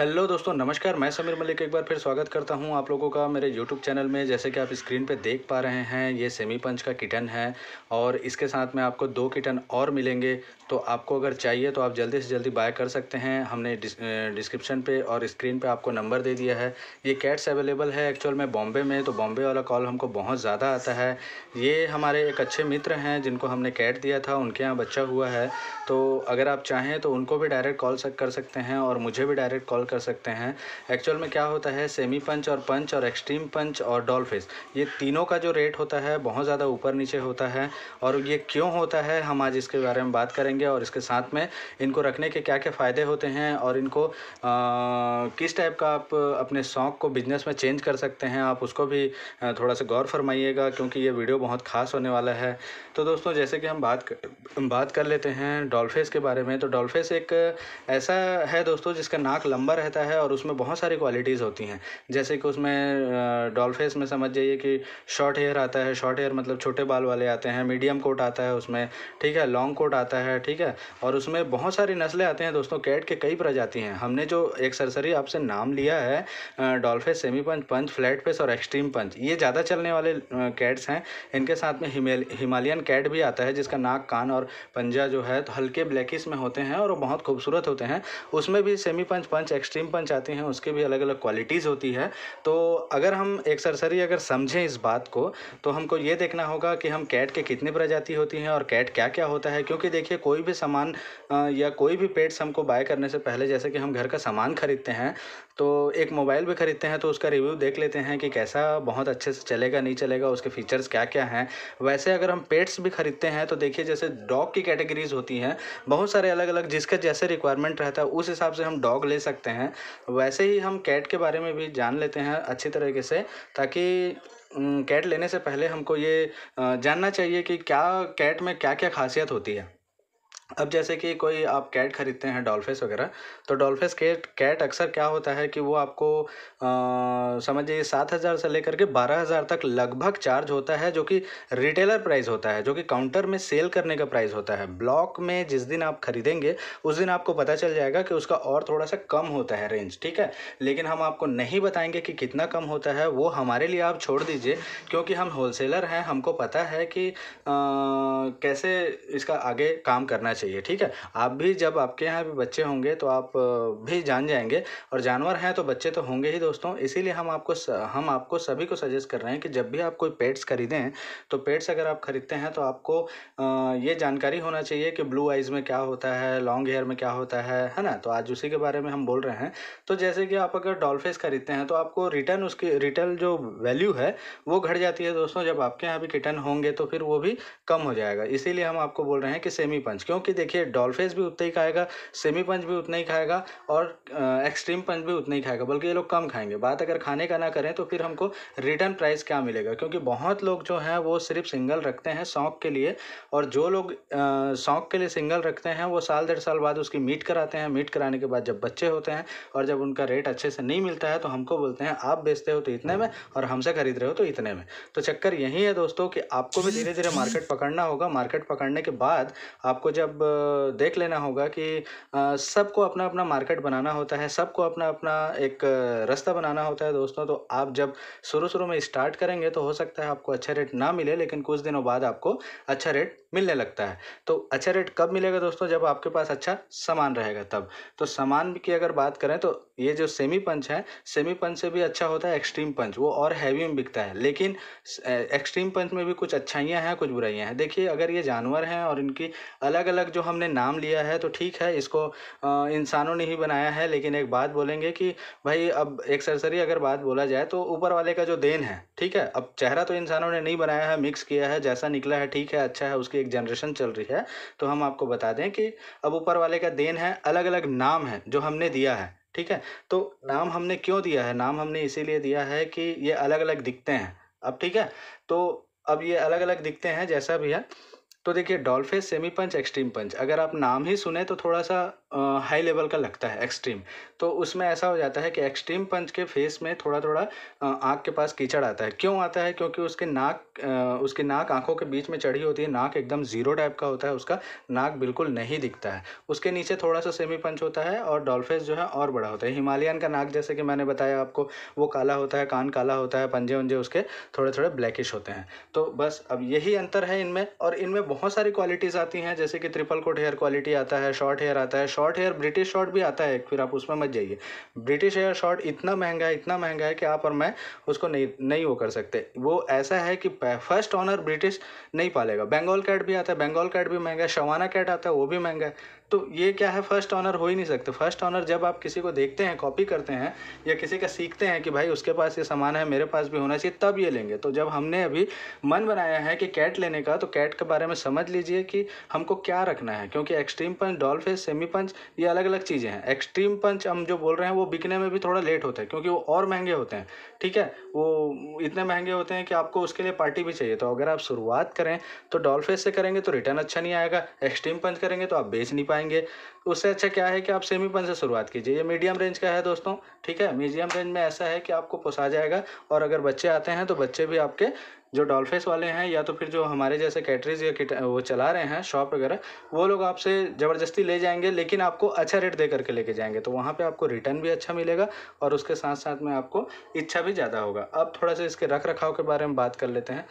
hello दोस्तों नमस्कार मैं समीर मलिक एक बार फिर स्वागत करता हूं आप लोगों का मेरे यूट्यूब चैनल में जैसे कि आप स्क्रीन पे देख पा रहे हैं ये सेमी पंच का किटन है और इसके साथ में आपको दो किटन और मिलेंगे तो आपको अगर चाहिए तो आप जल्दी से जल्दी बाय कर सकते हैं हमने डिस्क्रिप्शन पे और स्क्रीन पे आपको नंबर दे दिया है ये कैट्स अवेलेबल है एक्चुअल में बॉम्बे में तो बॉम्बे वाला कॉल हमको बहुत ज़्यादा आता है ये हमारे एक अच्छे मित्र हैं जिनको हमने कैट दिया था उनके यहाँ बच्चा हुआ है तो अगर आप चाहें तो उनको भी डायरेक्ट कॉल कर सकते हैं और मुझे भी डायरेक्ट कॉल कर सकते हैं एक्चुअल में क्या होता है सेमी पंच और पंच और एक्सट्रीम पंच और डॉल फेस ये तीनों का जो रेट होता है बहुत ज़्यादा ऊपर नीचे होता है और ये क्यों होता है हम आज इसके बारे में बात करेंगे और इसके साथ में इनको रखने के क्या क्या फ़ायदे होते हैं और इनको आ, किस टाइप का आप अपने शौक़ को बिजनेस में चेंज कर सकते हैं आप उसको भी थोड़ा सा गौर फरमाइएगा क्योंकि ये वीडियो बहुत खास होने वाला है तो दोस्तों जैसे कि हम बात बात कर लेते हैं डॉल्फेस के बारे में तो डॉल्फेस एक ऐसा है दोस्तों जिसका नाक लंबा लंबा रहता है और उसमें बहुत सारी क्वालिटीज़ होती हैं जैसे कि उसमें डॉल में समझ जाइए कि शॉर्ट हेयर आता है शॉर्ट हेयर मतलब छोटे बाल वाले आते हैं मीडियम कोट आता है उसमें ठीक है लॉन्ग कोट आता है ठीक है और उसमें बहुत सारी नस्लें आते हैं दोस्तों कैट के कई प्रजाति हैं हमने जो एक सरसरी आपसे नाम लिया है doll face semi punch punch flat face और एक्सट्रीम पंच ये ज़्यादा चलने वाले कैट्स हैं इनके साथ में हिमालयन कैट भी आता है जिसका नाक कान और पंजा जो है तो हल्के ब्लैकिस में होते हैं और वो बहुत खूबसूरत होते हैं उसमें भी सेमी पंच पंच एक्सट्रीम पंच आते हैं उसकी भी अलग अलग क्वालिटीज़ होती है तो अगर हम एक सरसरी अगर समझें इस बात को तो हमको ये देखना होगा कि हम कैट के कितनी प्रजाति होती हैं और कैट क्या क्या होता है क्योंकि देखिए कोई भी सामान या कोई भी पेट्स हमको बाय करने से पहले जैसे कि हम घर का सामान खरीदते हैं तो एक मोबाइल भी ख़रीदते हैं तो उसका रिव्यू देख लेते हैं कि कैसा बहुत अच्छे से चलेगा नहीं चलेगा उसके फीचर्स क्या क्या हैं वैसे अगर हम पेट्स भी ख़रीदते हैं तो देखिए जैसे डॉग की कैटेगरीज होती हैं बहुत सारे अलग अलग जिसका जैसे रिक्वायरमेंट रहता है उस हिसाब से हम डॉग ले सकते हैं वैसे ही हम कैट के बारे में भी जान लेते हैं अच्छी तरीके से ताकि कैट लेने से पहले हमको ये जानना चाहिए कि क्या कैट में क्या क्या खासियत होती है अब जैसे कि कोई आप कैट ख़रीदते हैं डॉल्फेस वगैरह तो डॉल्फेस कैट कैट अक्सर क्या होता है कि वो आपको समझिए सात हज़ार से लेकर के बारह हज़ार तक लगभग चार्ज होता है जो कि रिटेलर प्राइस होता है जो कि काउंटर में सेल करने का प्राइस होता है ब्लॉक में जिस दिन आप ख़रीदेंगे उस दिन आपको पता चल जाएगा कि उसका और थोड़ा सा कम होता है रेंज ठीक है लेकिन हम आपको नहीं बताएंगे कि कितना कम होता है वो हमारे लिए आप छोड़ दीजिए क्योंकि हम होलसेलर हैं हमको पता है कि कैसे इसका आगे काम करना चाहिए ठीक है आप भी जब आपके यहाँ भी बच्चे होंगे तो आप भी जान जाएंगे और जानवर हैं तो बच्चे तो होंगे ही दोस्तों इसीलिए हम आपको हम आपको सभी को सजेस्ट कर रहे हैं कि जब भी आप कोई पेट्स खरीदें तो पेट्स अगर आप ख़रीदते हैं तो आपको ये जानकारी होना चाहिए कि ब्लू आइज़ में क्या होता है लॉन्ग हेयर में क्या होता है है ना तो आज उसी के बारे में हम बोल रहे हैं तो जैसे कि आप अगर डॉल्फेस खरीदते हैं तो आपको रिटर्न उसकी रिटर्न जो वैल्यू है वो घट जाती है दोस्तों जब आपके यहाँ भी किटन होंगे तो फिर वो भी कम हो जाएगा इसीलिए हम आपको बोल रहे हैं कि सेमी पंच क्योंकि जबकि देखिए डॉल्फेस भी उतना ही खाएगा सेमी पंच भी उतना ही खाएगा और एक्सट्रीम पंच भी उतना ही खाएगा बल्कि ये लोग कम खाएंगे बात अगर खाने का ना करें तो फिर हमको रिटर्न प्राइस क्या मिलेगा क्योंकि बहुत लोग जो हैं वो सिर्फ सिंगल रखते हैं शौक के लिए और जो लोग शौक के लिए सिंगल रखते हैं वो साल डेढ़ साल बाद उसकी मीट कराते हैं मीट कराने के बाद जब बच्चे होते हैं और जब उनका रेट अच्छे से नहीं मिलता है तो हमको बोलते हैं आप बेचते हो तो इतने में और हमसे खरीद रहे हो तो इतने में तो चक्कर यही है दोस्तों कि आपको भी धीरे धीरे मार्केट पकड़ना होगा मार्केट पकड़ने के बाद आपको जब मतलब, देख लेना होगा कि सबको अपना अपना मार्केट बनाना होता है सबको अपना अपना एक रास्ता बनाना होता है दोस्तों तो आप जब शुरू शुरू में स्टार्ट करेंगे तो हो सकता है आपको अच्छा रेट ना मिले लेकिन कुछ दिनों बाद आपको अच्छा रेट मिलने लगता है तो अच्छा रेट कब मिलेगा दोस्तों जब आपके पास अच्छा सामान रहेगा तब तो सामान की अगर बात करें तो ये जो सेमी पंच है सेमी पंच से भी अच्छा होता है एक्सट्रीम पंच वो और हैवी में बिकता है लेकिन एक्सट्रीम पंच में भी कुछ अच्छाइयाँ हैं कुछ बुराइयाँ हैं देखिए अगर ये जानवर हैं और इनकी अलग अलग जो हमने नाम लिया है तो ठीक है इसको इंसानों ने ही बनाया है लेकिन एक बात बोलेंगे कि भाई अब एक सरसरी अगर बात बोला जाए तो ऊपर वाले का जो देन है ठीक है अब चेहरा तो इंसानों ने नहीं बनाया है मिक्स किया है जैसा निकला है ठीक है अच्छा है उसकी एक जनरेशन चल रही है तो हम आपको बता दें कि अब ऊपर वाले का देन है अलग अलग नाम है जो हमने दिया है ठीक है तो नाम हमने क्यों दिया है नाम हमने इसीलिए दिया है कि ये अलग अलग दिखते हैं अब ठीक है तो अब ये अलग अलग दिखते हैं जैसा भी है तो देखिए डॉल्फिस सेमी पंच एक्सट्रीम पंच अगर आप नाम ही सुने तो थोड़ा सा हाई लेवल का लगता है एक्सट्रीम तो उसमें ऐसा हो जाता है कि एक्सट्रीम पंच के फेस में थोड़ा थोड़ा आँख के पास कीचड़ आता है क्यों आता है क्योंकि उसके नाक उसकी नाक आँखों के बीच में चढ़ी होती है नाक एकदम ज़ीरो टाइप का होता है उसका नाक बिल्कुल नहीं दिखता है उसके नीचे थोड़ा सा सेमी पंच होता है और डॉल्फेस जो है और बड़ा होता है हिमालयन का नाक जैसे कि मैंने बताया आपको वो काला होता है कान काला होता है पंजे उंजे उसके थोड़े थोड़े ब्लैकिश होते हैं तो बस अब यही अंतर है इनमें और इनमें बहुत सारी क्वालिटीज़ आती हैं जैसे कि ट्रिपल कोट हेयर क्वालिटी आता है शॉर्ट हेयर आता है शॉर्ट हेयर ब्रिटिश शॉर्ट भी आता है फिर आप उसमें मत जाइए ब्रिटिश हेयर शॉर्ट इतना महंगा है इतना महंगा है कि आप और मैं उसको नहीं नहीं वो कर सकते वो ऐसा है कि फर्स्ट ऑनर ब्रिटिश नहीं पालेगा बंगाल कैट भी आता है बंगाल कैट भी महंगा है शवाना कैट आता है वो भी महंगा है तो ये क्या है फर्स्ट ऑनर हो ही नहीं सकते फर्स्ट ऑनर जब आप किसी को देखते हैं कॉपी करते हैं या किसी का सीखते हैं कि भाई उसके पास ये सामान है मेरे पास भी होना चाहिए तब ये लेंगे तो जब हमने अभी मन बनाया है कि कैट लेने का तो कैट के बारे में समझ लीजिए कि हमको क्या रखना है क्योंकि extreme punch doll semi punch ये अलग अलग चीज़ें हैं एक्सट्रीम पंच हम जो बोल रहे हैं वो बिकने में भी थोड़ा लेट होता है क्योंकि वो और महंगे होते हैं ठीक है वो इतने महंगे होते हैं कि आपको उसके लिए पार्टी भी चाहिए तो अगर आप शुरुआत करें तो डॉल से करेंगे तो रिटर्न अच्छा नहीं आएगा एक्सट्रीम पंच करेंगे तो आप बेच नहीं पाएंगे पाएंगे उससे अच्छा क्या है कि आप सेमी पन से शुरुआत कीजिए ये मीडियम रेंज का है दोस्तों ठीक है मीडियम रेंज में ऐसा है कि आपको पोसा जाएगा और अगर बच्चे आते हैं तो बच्चे भी आपके जो डॉल्फेस वाले हैं या तो फिर जो हमारे जैसे कैटरीज या वो चला रहे हैं शॉप वगैरह वो लोग आपसे ज़बरदस्ती ले जाएंगे लेकिन आपको अच्छा रेट दे करके लेके जाएंगे तो वहाँ पे आपको रिटर्न भी अच्छा मिलेगा और उसके साथ साथ में आपको इच्छा भी ज़्यादा होगा अब थोड़ा सा इसके रख रखाव के बारे में बात कर लेते हैं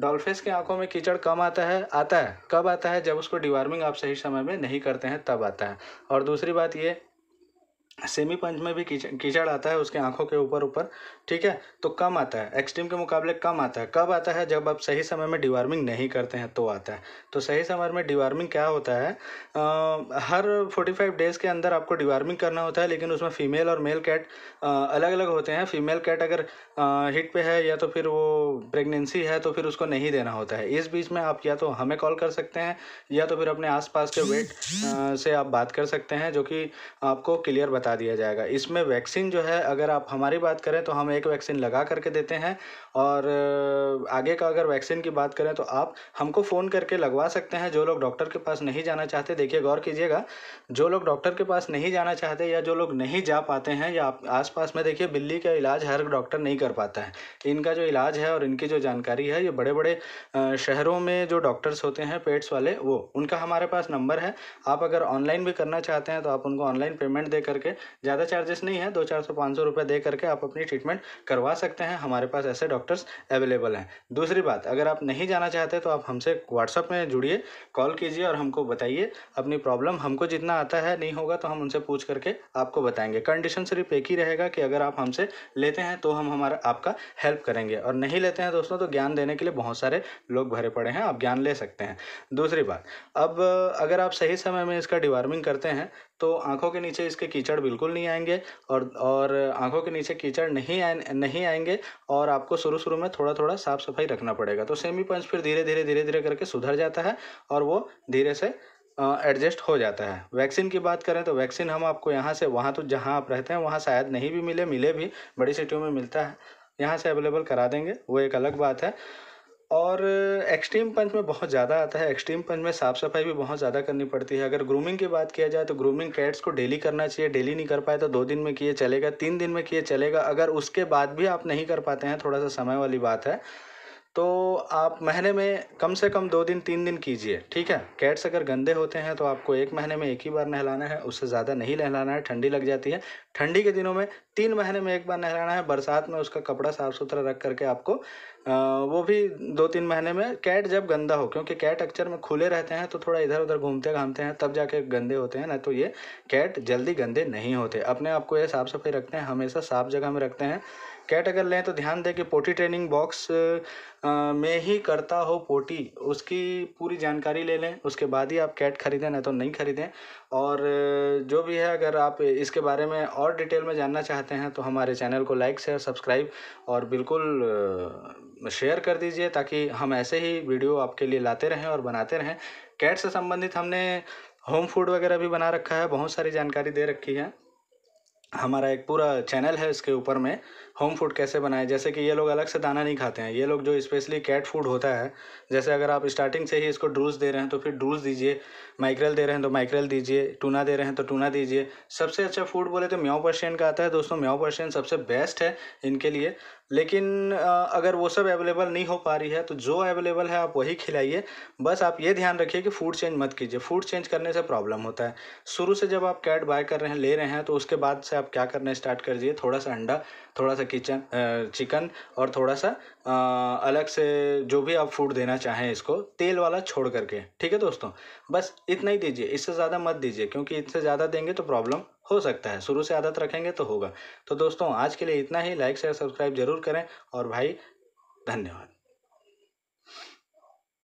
डॉल्फिस की आंखों में कीचड़ कम आता है आता है कब आता है जब उसको डिवार्मिंग आप सही समय में नहीं करते हैं तब आता है और दूसरी बात ये सेमी पंच में भी कीचड़ आता है उसके आंखों के ऊपर ऊपर ठीक है तो कम आता है एक्सट्रीम के मुकाबले कम आता है कब आता है जब आप सही समय में डिवार्मिंग नहीं करते हैं तो आता है तो सही समय में डिवार्मिंग क्या होता है आ, हर फोर्टी फाइव डेज़ के अंदर आपको डिवार्मिंग करना होता है लेकिन उसमें फीमेल और मेल कैट अलग अलग होते हैं फीमेल कैट अगर हिट पे है या तो फिर वो प्रेगनेंसी है तो फिर उसको नहीं देना होता है इस बीच में आप या तो हमें कॉल कर सकते हैं या तो फिर अपने आसपास के वेट से आप बात कर सकते हैं जो कि आपको क्लियर बता लगा दिया जाएगा इसमें वैक्सीन जो है अगर आप हमारी बात करें तो हम एक वैक्सीन लगा करके देते हैं और आगे का अगर वैक्सीन की बात करें तो आप हमको फ़ोन करके लगवा सकते हैं जो लोग डॉक्टर के पास नहीं जाना चाहते देखिए गौर कीजिएगा जो लोग डॉक्टर के पास नहीं जाना चाहते या जो लोग नहीं जा पाते हैं या आप आस में देखिए बिल्ली का इलाज हर डॉक्टर नहीं कर पाता है इनका जो इलाज है और इनकी जो जानकारी है ये बड़े बड़े शहरों में जो डॉक्टर्स होते हैं पेट्स वाले वो उनका हमारे पास नंबर है आप अगर ऑनलाइन भी करना चाहते हैं तो आप उनको ऑनलाइन पेमेंट दे करके ज़्यादा चार्जेस नहीं है दो चार सौ पाँच सौ रुपये दे करके आप अपनी ट्रीटमेंट करवा सकते हैं हमारे पास ऐसे डॉक्टर्स अवेलेबल हैं दूसरी बात अगर आप नहीं जाना चाहते तो आप हमसे व्हाट्सअप में जुड़िए कॉल कीजिए और हमको बताइए अपनी प्रॉब्लम हमको जितना आता है नहीं होगा तो हम उनसे पूछ करके आपको बताएंगे कंडीशन सिर्फ एक ही रहेगा कि अगर आप हमसे लेते हैं तो हम हमारा आपका हेल्प करेंगे और नहीं लेते हैं दोस्तों तो ज्ञान देने के लिए बहुत सारे लोग भरे पड़े हैं आप ज्ञान ले सकते हैं दूसरी बात अब अगर आप सही समय में इसका डिवार्मिंग करते हैं तो आंखों के नीचे इसके कीचड़ बिल्कुल नहीं आएंगे और और आंखों के नीचे कीचड़ नहीं आए नहीं आएंगे और आपको शुरू शुरू में थोड़ा थोड़ा साफ सफाई रखना पड़ेगा तो सेमी पंच फिर धीरे धीरे धीरे धीरे करके सुधर जाता है और वो धीरे से एडजस्ट हो जाता है वैक्सीन की बात करें तो वैक्सीन हम आपको यहाँ से वहाँ तो जहाँ आप रहते हैं वहाँ शायद नहीं भी मिले मिले भी बड़ी सिटियों में मिलता है यहाँ से अवेलेबल करा देंगे वो एक अलग बात है और एक्सट्रीम पंच में बहुत ज़्यादा आता है एक्सट्रीम पंच में साफ़ सफाई भी बहुत ज़्यादा करनी पड़ती है अगर ग्रूमिंग की बात किया जाए तो ग्रूमिंग कैट्स को डेली करना चाहिए डेली नहीं कर पाए तो दो दिन में किए चलेगा तीन दिन में किए चलेगा अगर उसके बाद भी आप नहीं कर पाते हैं थोड़ा सा समय वाली बात है तो आप महीने में कम से कम दो दिन तीन दिन कीजिए ठीक है कैट्स अगर गंदे होते हैं तो आपको एक महीने में एक ही बार नहलाना है उससे ज़्यादा नहीं नहलाना है ठंडी लग जाती है ठंडी के दिनों में तीन महीने में एक बार नहलाना है बरसात में उसका कपड़ा साफ़ सुथरा रख करके आपको वो भी दो तीन महीने में कैट जब गंदा हो क्योंकि कैट अक्सर में खुले रहते हैं तो थोड़ा इधर उधर घूमते घामते हैं तब जाके गंदे होते हैं ना तो ये कैट जल्दी गंदे नहीं होते अपने आप को ये साफ़ सफाई रखते हैं हमेशा साफ़ जगह में रखते हैं कैट अगर लें तो ध्यान दें कि पोटी ट्रेनिंग बॉक्स में ही करता हो पोटी उसकी पूरी जानकारी ले लें उसके बाद ही आप कैट खरीदें ना तो नहीं खरीदें और जो भी है अगर आप इसके बारे में और डिटेल में जानना चाहते चाहते हैं तो हमारे चैनल को लाइक शेयर सब्सक्राइब और बिल्कुल शेयर कर दीजिए ताकि हम ऐसे ही वीडियो आपके लिए लाते रहें और बनाते रहें कैट से संबंधित हमने होम फूड वगैरह भी बना रखा है बहुत सारी जानकारी दे रखी है हमारा एक पूरा चैनल है इसके ऊपर में होम फूड कैसे बनाएं जैसे कि ये लोग अलग से दाना नहीं खाते हैं ये लोग जो स्पेशली कैट फूड होता है जैसे अगर आप स्टार्टिंग से ही इसको ड्रूस दे रहे हैं तो फिर ड्रूस दीजिए माइक्रेल दे रहे हैं तो माइक्रेल दीजिए टूना दे रहे हैं तो टूना दीजिए सबसे अच्छा फूड बोले तो म्याओ पर्शियन का आता है दोस्तों म्याओ पर्शियन सबसे बेस्ट है इनके लिए लेकिन अगर वो सब अवेलेबल नहीं हो पा रही है तो जो अवेलेबल है आप वही खिलाइए बस आप ये ध्यान रखिए कि फूड चेंज मत कीजिए फूड चेंज करने से प्रॉब्लम होता है शुरू से जब आप कैट बाय कर रहे हैं ले रहे हैं तो उसके बाद से आप क्या करना स्टार्ट कर दिए थोड़ा सा अंडा थोड़ा सा सा किचन चिकन और थोड़ा सा आ, अलग से जो भी आप फूड देना चाहें इसको तेल वाला छोड़ करके ठीक है दोस्तों बस इतना ही दीजिए इससे ज़्यादा मत दीजिए क्योंकि इससे ज़्यादा देंगे तो प्रॉब्लम हो सकता है शुरू से आदत रखेंगे तो होगा तो दोस्तों आज के लिए इतना ही लाइक शेयर सब्सक्राइब जरूर करें और भाई धन्यवाद